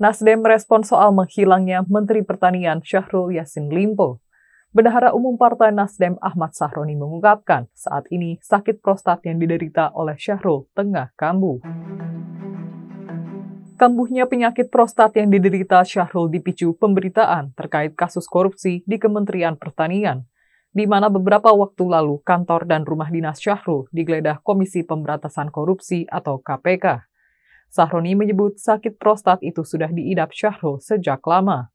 Nasdem merespon soal menghilangnya Menteri Pertanian Syahrul Yassin Limpo. Bendahara Umum Partai Nasdem Ahmad Sahroni mengungkapkan saat ini sakit prostat yang diderita oleh Syahrul tengah kambuh. Kambuhnya penyakit prostat yang diderita Syahrul dipicu pemberitaan terkait kasus korupsi di Kementerian Pertanian, di mana beberapa waktu lalu kantor dan rumah dinas Syahrul digeledah Komisi Pemberantasan Korupsi atau KPK. Sahroni menyebut sakit prostat itu sudah diidap Syahrul sejak lama.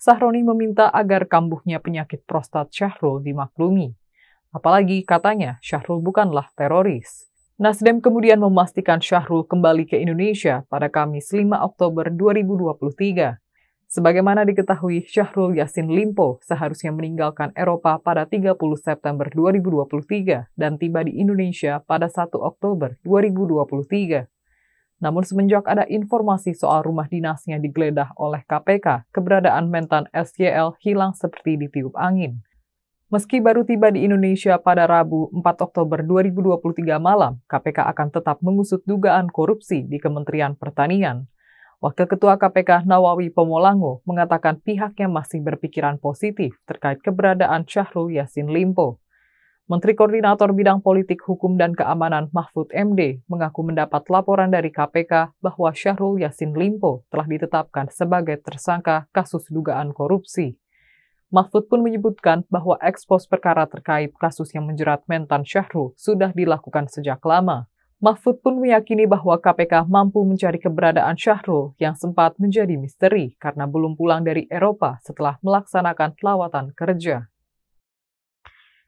Sahroni meminta agar kambuhnya penyakit prostat Syahrul dimaklumi. Apalagi katanya Syahrul bukanlah teroris. Nasdem kemudian memastikan Syahrul kembali ke Indonesia pada Kamis 5 Oktober 2023. Sebagaimana diketahui, Syahrul Yassin Limpo seharusnya meninggalkan Eropa pada 30 September 2023 dan tiba di Indonesia pada 1 Oktober 2023. Namun semenjak ada informasi soal rumah dinasnya digeledah oleh KPK, keberadaan mentan SYL hilang seperti ditiup angin. Meski baru tiba di Indonesia pada Rabu 4 Oktober 2023 malam, KPK akan tetap mengusut dugaan korupsi di Kementerian Pertanian. Wakil Ketua KPK Nawawi Pomolango mengatakan pihaknya masih berpikiran positif terkait keberadaan Syahrul Yassin Limpo. Menteri Koordinator Bidang Politik, Hukum, dan Keamanan Mahfud MD mengaku mendapat laporan dari KPK bahwa Syahrul Yassin Limpo telah ditetapkan sebagai tersangka kasus dugaan korupsi. Mahfud pun menyebutkan bahwa ekspos perkara terkait kasus yang menjerat Mentan Syahrul sudah dilakukan sejak lama. Mahfud pun meyakini bahwa KPK mampu mencari keberadaan Syahrul yang sempat menjadi misteri karena belum pulang dari Eropa setelah melaksanakan lawatan kerja.